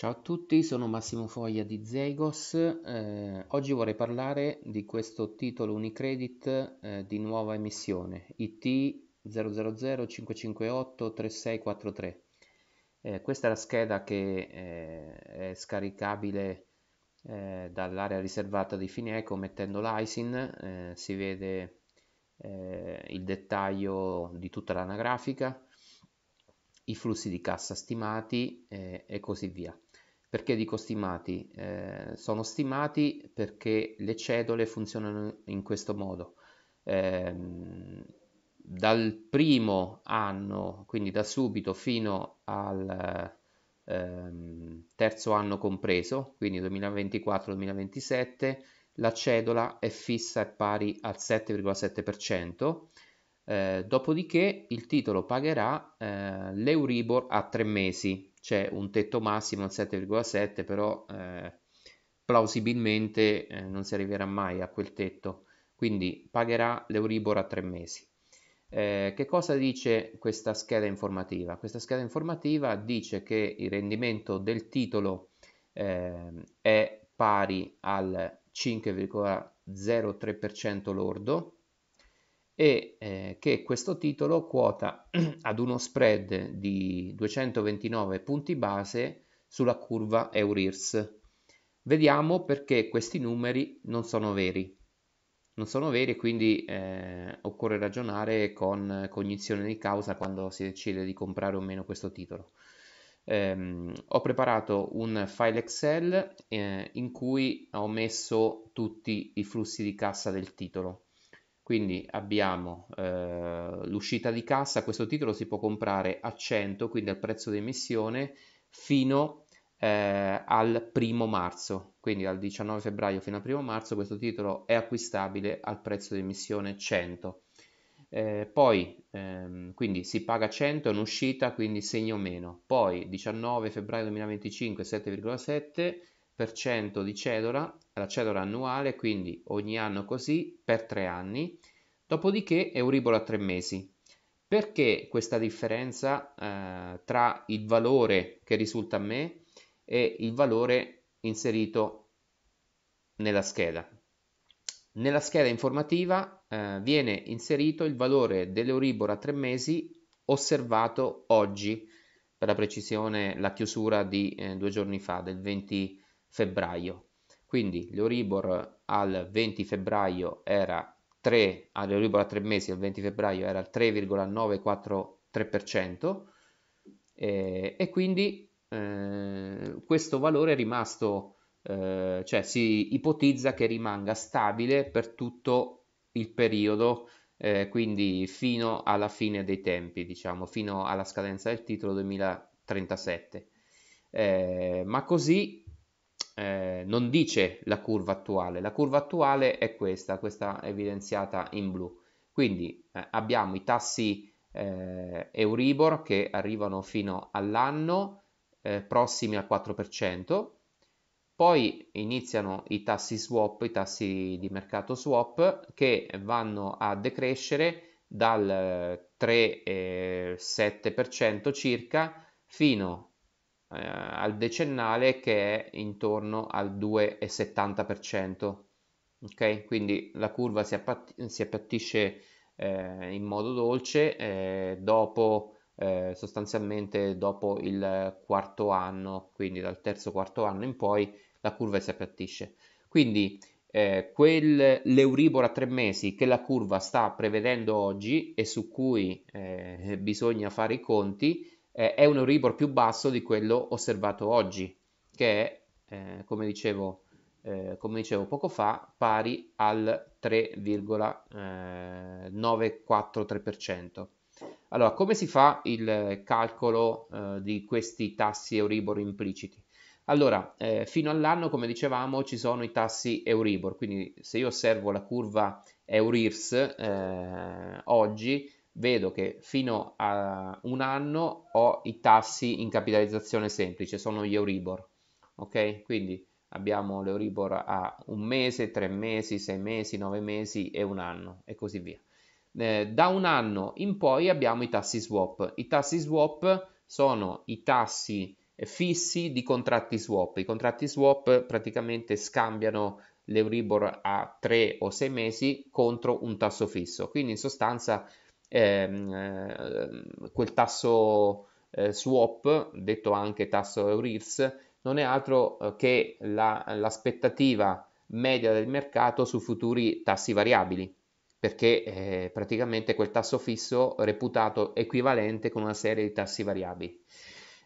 Ciao a tutti, sono Massimo Foglia di Zegos. Eh, oggi vorrei parlare di questo titolo Unicredit eh, di nuova emissione IT 000558 3643. Eh, questa è la scheda che eh, è scaricabile eh, dall'area riservata di Fineco mettendo l'ISIN, eh, si vede il dettaglio di tutta l'anagrafica, i flussi di cassa stimati e così via. Perché dico stimati? Eh, sono stimati perché le cedole funzionano in questo modo. Eh, dal primo anno, quindi da subito fino al ehm, terzo anno compreso, quindi 2024-2027, la cedola è fissa e pari al 7,7%. Eh, dopodiché il titolo pagherà eh, l'Euribor a tre mesi, c'è un tetto massimo al 7,7 però eh, plausibilmente eh, non si arriverà mai a quel tetto quindi pagherà l'Euribor a tre mesi eh, che cosa dice questa scheda informativa? Questa scheda informativa dice che il rendimento del titolo ehm, è pari al 5,03% lordo e eh, che questo titolo quota ad uno spread di 229 punti base sulla curva Eurirs. Vediamo perché questi numeri non sono veri. Non sono veri quindi eh, occorre ragionare con cognizione di causa quando si decide di comprare o meno questo titolo. Um, ho preparato un file Excel eh, in cui ho messo tutti i flussi di cassa del titolo. Quindi abbiamo eh, l'uscita di cassa, questo titolo si può comprare a 100, quindi al prezzo di emissione, fino eh, al primo marzo. Quindi dal 19 febbraio fino al primo marzo questo titolo è acquistabile al prezzo di emissione 100. Eh, poi ehm, quindi si paga 100 è un'uscita quindi segno meno poi 19 febbraio 2025 7,7 di cedola, la cedola annuale, quindi ogni anno così per tre anni, dopodiché Euribor a tre mesi. Perché questa differenza eh, tra il valore che risulta a me e il valore inserito nella scheda? Nella scheda informativa eh, viene inserito il valore dell'Euribor a tre mesi osservato oggi, per la precisione la chiusura di eh, due giorni fa, del 20 febbraio. Quindi l'Euribor al 20 febbraio era 3, all'Euribor ah, a 3 mesi al 20 febbraio era il 3,943% eh, e quindi eh, questo valore è rimasto, eh, cioè si ipotizza che rimanga stabile per tutto il periodo eh, quindi fino alla fine dei tempi, diciamo, fino alla scadenza del titolo 2037. Eh, ma così eh, non dice la curva attuale, la curva attuale è questa, questa evidenziata in blu. Quindi eh, abbiamo i tassi eh, Euribor che arrivano fino all'anno eh, prossimi al 4%, poi iniziano i tassi swap, i tassi di mercato swap che vanno a decrescere dal 3,7% eh, circa fino eh, al decennale che è intorno al 2,70%. Ok, quindi la curva si, appat- si appiattisce eh, in modo dolce eh, dopo eh, sostanzialmente dopo il quarto anno, quindi dal terzo quarto anno in poi la curva si appiattisce. Quindi eh, quel, a tre mesi che la curva sta prevedendo oggi e su cui eh, bisogna fare i conti eh, è un Euribor più basso di quello osservato oggi, che è, eh, come, dicevo, eh, come, dicevo, poco fa, pari al 3,943%. Eh, allora, come si fa il calcolo eh, di questi tassi Euribor impliciti? Allora, eh, fino all'anno, come dicevamo, ci sono i tassi Euribor, quindi se io osservo la curva Eurirs eh, oggi, vedo che fino a un anno ho i tassi in capitalizzazione semplice, sono gli Euribor, ok? Quindi abbiamo l'Euribor a un mese, tre mesi, sei mesi, nove mesi e un anno e così via. Eh, da un anno in poi abbiamo i tassi swap. I tassi swap sono i tassi fissi di contratti swap. I contratti swap praticamente scambiano l'Euribor a tre o sei mesi contro un tasso fisso. Quindi in sostanza Ehm, eh, quel tasso eh, swap, detto anche tasso Eurirs, non è altro eh, che la, l'aspettativa media del mercato su futuri tassi variabili, perché eh, praticamente quel tasso fisso è reputato equivalente con una serie di tassi variabili.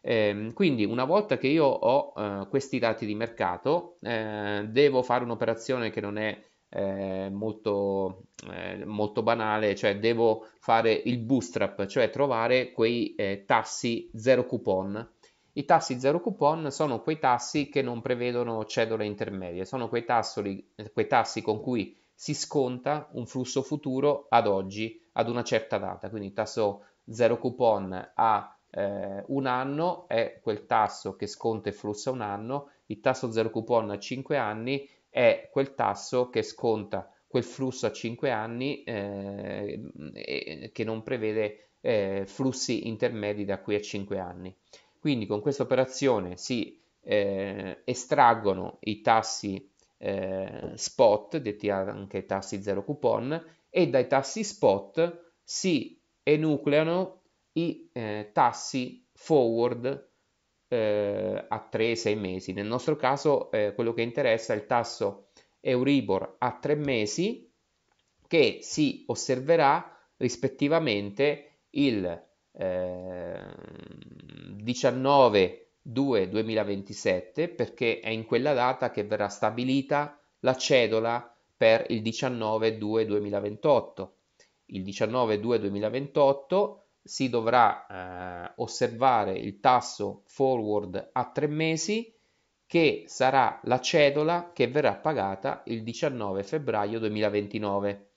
Eh, quindi una volta che io ho eh, questi dati di mercato, eh, devo fare un'operazione che non è eh, molto, eh, molto, banale, cioè devo fare il bootstrap, cioè trovare quei eh, tassi zero coupon. I tassi zero coupon sono quei tassi che non prevedono cedole intermedie, sono quei, tassoli, quei tassi con cui si sconta un flusso futuro ad oggi, ad una certa data. Quindi il tasso zero coupon a eh, un anno è quel tasso che sconta e flussa un anno, il tasso zero coupon a 5 anni è quel tasso che sconta quel flusso a 5 anni eh, che non prevede eh, flussi intermedi da qui a 5 anni. Quindi con questa operazione si eh, estraggono i tassi eh, spot, detti anche tassi zero coupon, e dai tassi spot si enucleano i eh, tassi forward eh, a 3-6 mesi. Nel nostro caso eh, quello che interessa è il tasso Euribor a 3 mesi che si osserverà rispettivamente il eh, 19 2 2027 perché è in quella data che verrà stabilita la cedola per il 19 2 2028. Il 19 2 2028 si dovrà eh, osservare il tasso forward a tre mesi che sarà la cedola che verrà pagata il 19 febbraio 2029.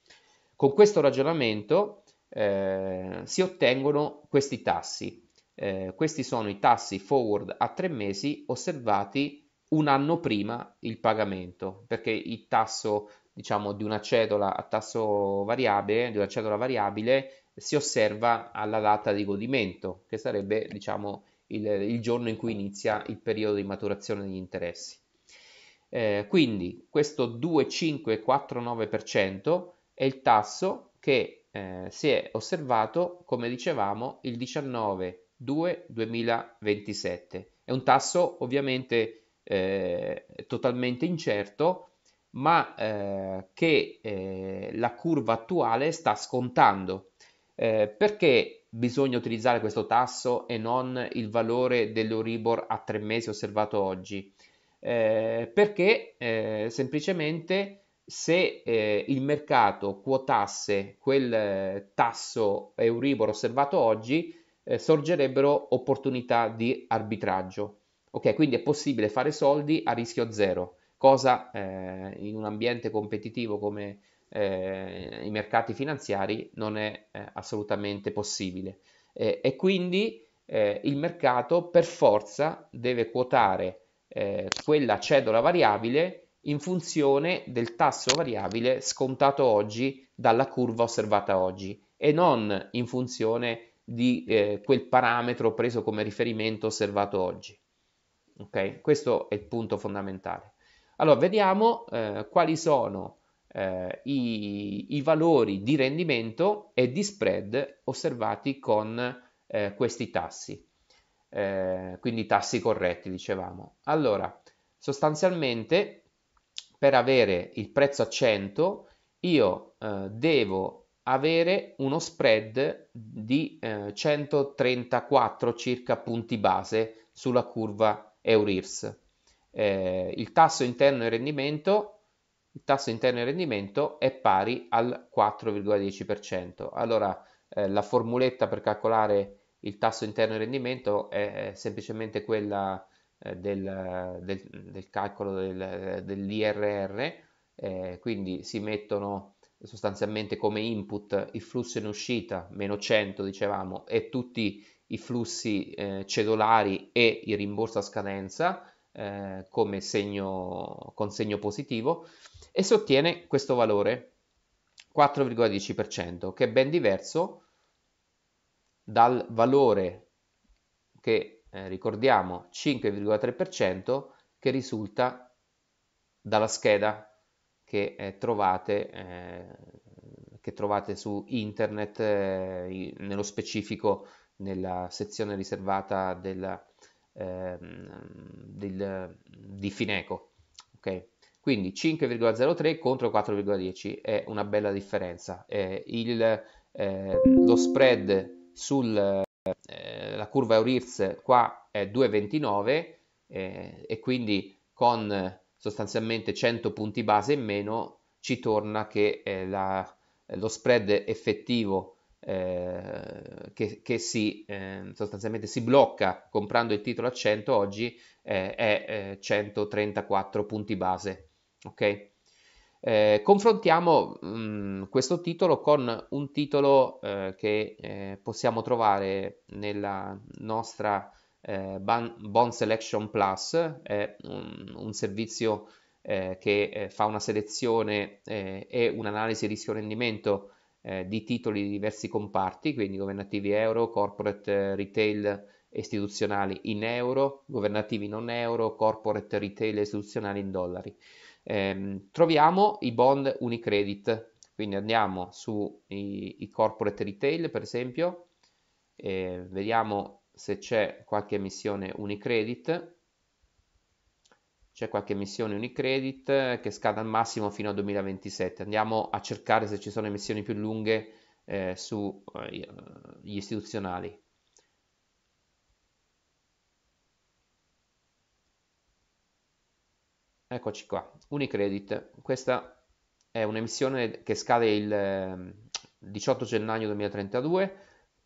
Con questo ragionamento eh, si ottengono questi tassi. Eh, questi sono i tassi forward a tre mesi osservati un anno prima il pagamento, perché il tasso diciamo di una cedola a tasso variabile, di una cedola variabile si osserva alla data di godimento, che sarebbe diciamo, il, il giorno in cui inizia il periodo di maturazione degli interessi. Eh, quindi questo 2,549% è il tasso che eh, si è osservato, come dicevamo, il 19-2-2027. È un tasso ovviamente eh, totalmente incerto, ma eh, che eh, la curva attuale sta scontando eh, perché bisogna utilizzare questo tasso e non il valore dell'Euribor a tre mesi osservato oggi? Eh, perché eh, semplicemente se eh, il mercato quotasse quel eh, tasso Euribor osservato oggi, eh, sorgerebbero opportunità di arbitraggio. Ok, quindi è possibile fare soldi a rischio zero, cosa in un ambiente competitivo come eh, i mercati finanziari non è eh, assolutamente possibile eh, e quindi eh, il mercato per forza deve quotare eh, quella cedola variabile in funzione del tasso variabile scontato oggi dalla curva osservata oggi e non in funzione di eh, quel parametro preso come riferimento osservato oggi. Okay? Questo è il punto fondamentale. Allora, vediamo quali sono eh, i, i, valori di rendimento e di spread osservati con eh, questi tassi, eh, quindi tassi corretti dicevamo. Allora, sostanzialmente per avere il prezzo a 100 io eh, devo avere uno spread di 134 eh, circa punti base sulla curva Eurirs. Eh, il tasso interno di rendimento il tasso interno di rendimento è pari al 4,10%. Allora eh, la formuletta per calcolare il tasso interno di rendimento è, è semplicemente quella eh, del, del, del, calcolo del, dell'IRR, eh, quindi si mettono sostanzialmente come input il flusso in uscita, meno 100 dicevamo, e tutti i flussi eh, cedolari e i rimborsi a scadenza, eh, come segno, con segno positivo e si ottiene questo valore 4,10% che è ben diverso dal valore che eh, ricordiamo 5,3% che risulta dalla scheda che eh, trovate eh, che trovate su internet, eh, nello specifico nella sezione riservata della Ehm, del, di Fineco. Okay? Quindi 5,03 contro 4,10 è una bella differenza. Eh, il, eh, lo spread sulla eh, curva Eurirs qua è 2,29 eh, e quindi con sostanzialmente 100 punti base in meno ci torna che eh, la, lo spread effettivo eh, che, che si, eh, sostanzialmente si blocca comprando il titolo a 100 oggi eh, è 134 eh, punti base. ok Eh, confrontiamo mh, mm, questo titolo con un titolo eh, che eh, possiamo trovare nella nostra Bond Selection Plus, è un, un servizio che fa una selezione e un'analisi rischio-rendimento eh, di titoli di diversi comparti, quindi governativi euro, corporate eh, retail istituzionali in euro, governativi non euro, corporate retail istituzionali in dollari. Eh, troviamo i bond Unicredit, quindi andiamo sui corporate retail per esempio, eh, vediamo se c'è qualche emissione Unicredit, c'è qualche missione Unicredit eh, che scade al massimo fino al 2027. Andiamo a cercare se ci sono emissioni più lunghe eh, sugli eh, istituzionali. Eccoci qua, Unicredit. Questa è un'emissione che scade il 18 ehm, gennaio 2032,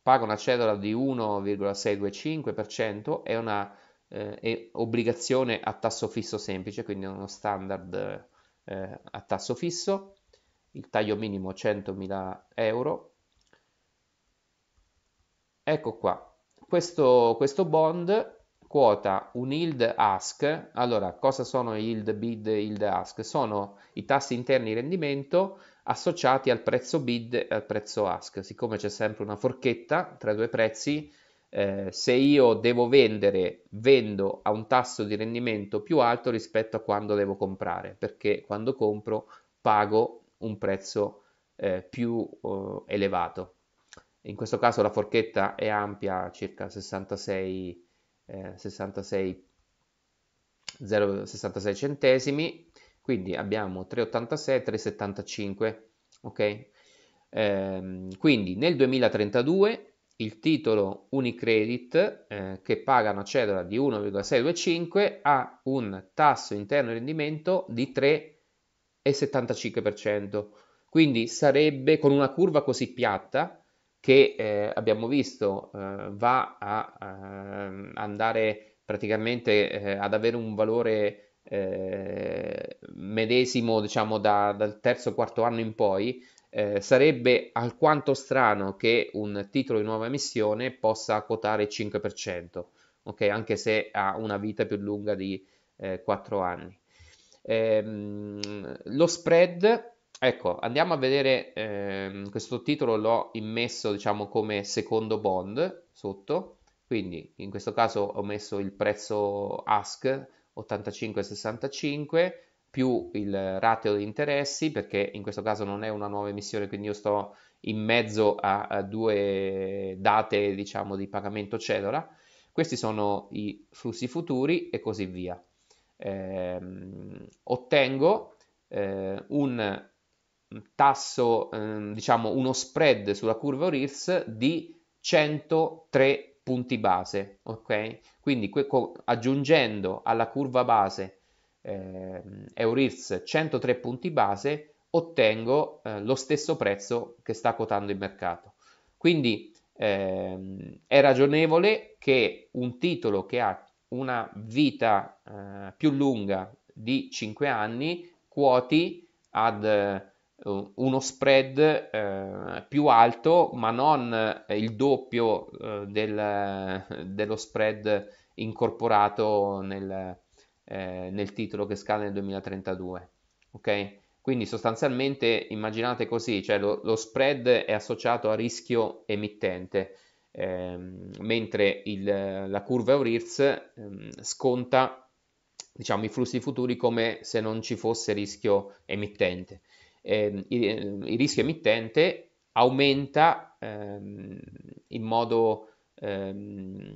paga una cedola di 1,625% e una eh, e obbligazione a tasso fisso semplice, quindi uno standard eh, a tasso fisso, il taglio minimo 100.000 euro. Ecco qua, questo, questo bond quota un yield ask. Allora, cosa sono yield bid e yield ask? Sono i tassi interni rendimento associati al prezzo bid e al prezzo ask. Siccome c'è sempre una forchetta tra i due prezzi, eh, se io devo vendere, vendo a un tasso di rendimento più alto rispetto a quando devo comprare, perché quando compro pago un prezzo eh, più eh, elevato. In questo caso la forchetta è ampia, circa 66, 66, 0, 66 centesimi, quindi abbiamo 3,86, 3,75, ok? Ehm, quindi nel 2032 il titolo Unicredit eh, che paga una cedola di 1,625 ha un tasso interno di rendimento di 3,75%. Quindi sarebbe con una curva così piatta che eh, abbiamo visto eh, va a, a, eh, andare praticamente eh, ad avere un valore eh, medesimo diciamo da, dal terzo quarto anno in poi eh, sarebbe alquanto strano che un titolo di nuova emissione possa quotare 5%, okay? anche se ha una vita più lunga di eh, 4 anni. Ehm, lo spread, ecco, andiamo a vedere, ehm, questo titolo l'ho immesso diciamo come secondo bond sotto, quindi in questo caso ho messo il prezzo ask 85,65 più il ratio di interessi, perché in questo caso non è una nuova emissione, quindi io sto in mezzo a, a due date diciamo, di pagamento cedora. Questi sono i flussi futuri e così via. Eh, ottengo eh, un tasso, eh, diciamo uno spread sulla curva ORIRS di 103 punti base, ok? Quindi aggiungendo alla curva base eh, EURIRS 103 punti base ottengo eh, lo stesso prezzo che sta quotando il mercato. Quindi eh, è ragionevole che un titolo che ha una vita eh, più lunga di 5 anni quoti ad eh, uno spread eh, più alto ma non eh, il doppio del, dello spread incorporato nel, eh, nel titolo che scade nel 2032. Okay? Quindi sostanzialmente immaginate così, cioè lo, lo, spread è associato a rischio emittente, ehm, mentre il, la curva Eurirs ehm, sconta diciamo, i flussi futuri come se non ci fosse rischio emittente. Eh, il, il, rischio emittente aumenta ehm, in modo ehm,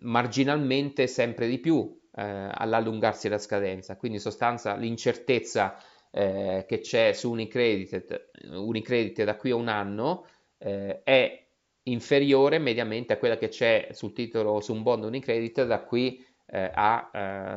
marginalmente sempre di più eh, all'allungarsi la scadenza. Quindi in sostanza l'incertezza eh, che c'è su Unicredit, Unicredit, da qui a un anno eh, è inferiore mediamente a quella che c'è sul titolo su un bond Unicredit da qui eh, a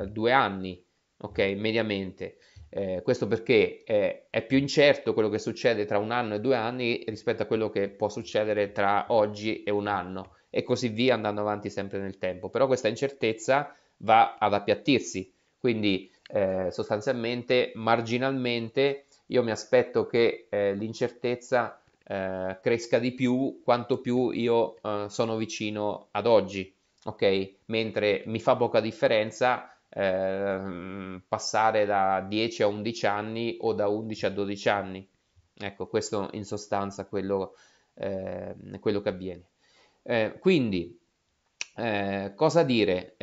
eh, due anni, ok, mediamente. Eh, questo perché eh, è più incerto quello che succede tra un anno e due anni rispetto a quello che può succedere tra oggi e un anno e così via andando avanti sempre nel tempo. Però questa incertezza va ad appiattirsi. Quindi eh, sostanzialmente, marginalmente, io mi aspetto che eh, l'incertezza eh, cresca di più quanto più io eh, sono vicino ad oggi, ok? Mentre mi fa poca differenza ehm, passare da 10 a 11 anni o da 11 a 12 anni. Ecco, questo in sostanza quello, ehm, quello che avviene. Eh, quindi, eh, cosa dire?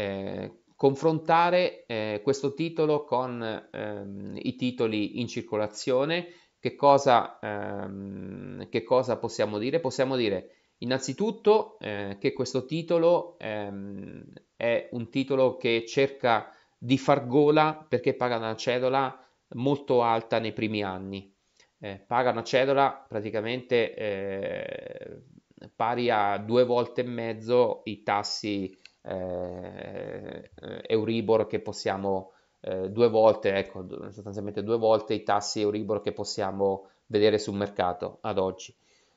confrontare eh, questo titolo con ehm, i titoli in circolazione, che cosa, ehm, che cosa, possiamo dire? Possiamo dire innanzitutto eh, che questo titolo ehm, è un titolo che cerca di far gola perché paga una cedola molto alta nei primi anni. Eh, paga una cedola praticamente eh, pari a due volte e mezzo i tassi eh, Euribor che possiamo eh, due volte, ecco, sostanzialmente due volte i tassi Euribor che possiamo vedere sul mercato ad oggi.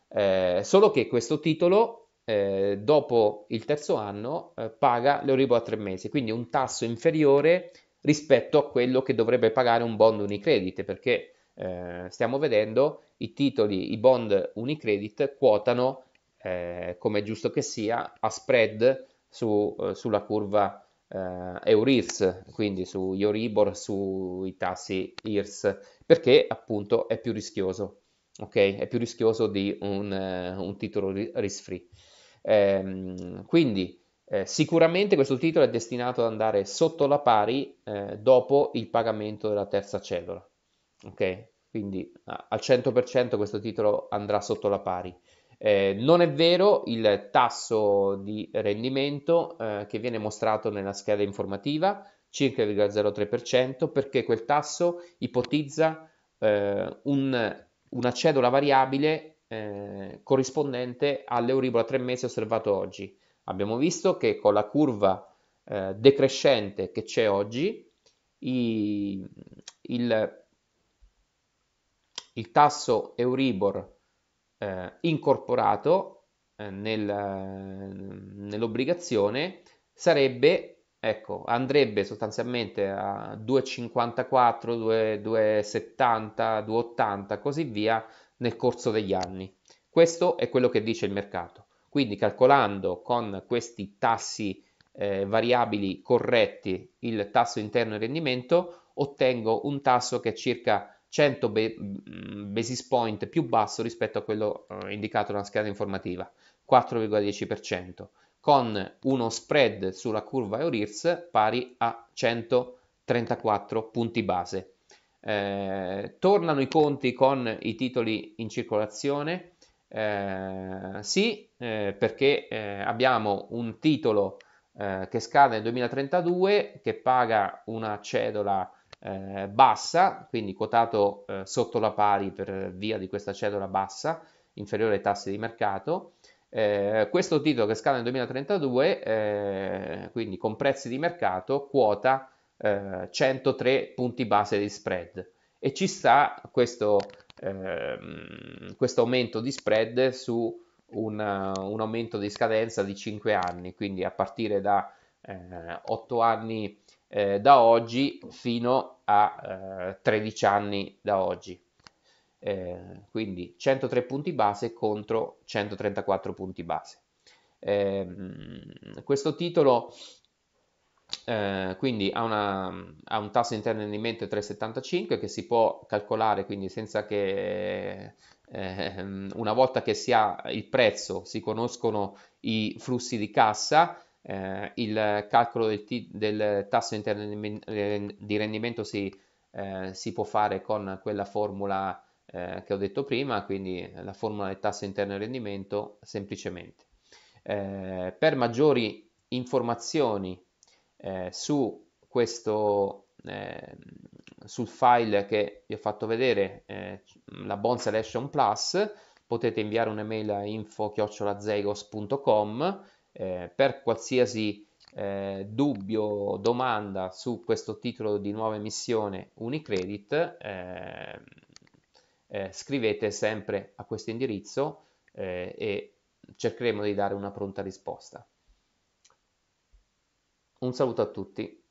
Eh, solo che questo titolo eh, dopo il terzo anno eh, paga l'Euribor a tre mesi, quindi un tasso inferiore rispetto a quello che dovrebbe pagare un bond Unicredit, perché eh, stiamo vedendo i titoli, i bond Unicredit quotano, come è giusto che sia, a spread su, eh, sulla curva eh, EURIRS, quindi su Euribor, sui tassi IRS, perché appunto è più rischioso, ok? È più rischioso di un, eh, un titolo risk free. Ehm, quindi eh, sicuramente questo titolo è destinato ad andare sotto la pari eh, dopo il pagamento della terza cellula, ok? Quindi al 100% questo titolo andrà sotto la pari. Eh, non è vero il tasso di rendimento eh, che viene mostrato nella scheda informativa, circa 0,03%, perché quel tasso ipotizza eh, un, una cedola variabile eh, corrispondente all'Euribor a tre mesi osservato oggi. Abbiamo visto che con la curva eh, decrescente che c'è oggi, i, il, il tasso Euribor eh, incorporato eh, nel, nell'obbligazione sarebbe, ecco, andrebbe sostanzialmente a 2,54, 2, 2,70, 2,80, così via nel corso degli anni. Questo è quello che dice il mercato. Quindi calcolando con questi tassi eh, variabili corretti il tasso interno di rendimento, ottengo un tasso che è circa 100 mm, basis point più basso rispetto a quello eh, indicato nella scheda informativa, 4,10%, con uno spread sulla curva EURIRS pari a 134 punti base. Eh, tornano i conti con i titoli in circolazione? Eh, sì, eh, perché eh, abbiamo un titolo eh, che scade nel 2032 che paga una cedola eh, bassa, quindi quotato eh, sotto la pari per via di questa cedola bassa, inferiore ai tassi di mercato. Eh, questo titolo che scade nel 2032, eh, quindi con prezzi di mercato, quota 103 eh, punti base di spread e ci sta questo, ehm, questo aumento di spread su un, un, aumento di scadenza di 5 anni, quindi a partire da 8 eh, anni eh, da oggi fino a eh, 13 anni da oggi. Eh, quindi 103 punti base contro 134 punti base. Ehm, questo titolo eh, quindi ha, una, ha, un tasso di rendimento 3,75 che si può calcolare quindi senza che ehm, una volta che si ha il prezzo si conoscono i flussi di cassa eh, il calcolo del, t- del tasso interno di rendimento si, eh, si, può fare con quella formula eh, che ho detto prima, quindi la formula del tasso interno di rendimento semplicemente. Eh, per maggiori informazioni eh, su questo, eh, sul file che vi ho fatto vedere, la Bond Selection Plus, potete inviare un'email a info eh, per qualsiasi eh, dubbio o domanda su questo titolo di nuova emissione Unicredit, eh, eh, scrivete sempre a questo indirizzo eh, e cercheremo di dare una pronta risposta. Un saluto a tutti.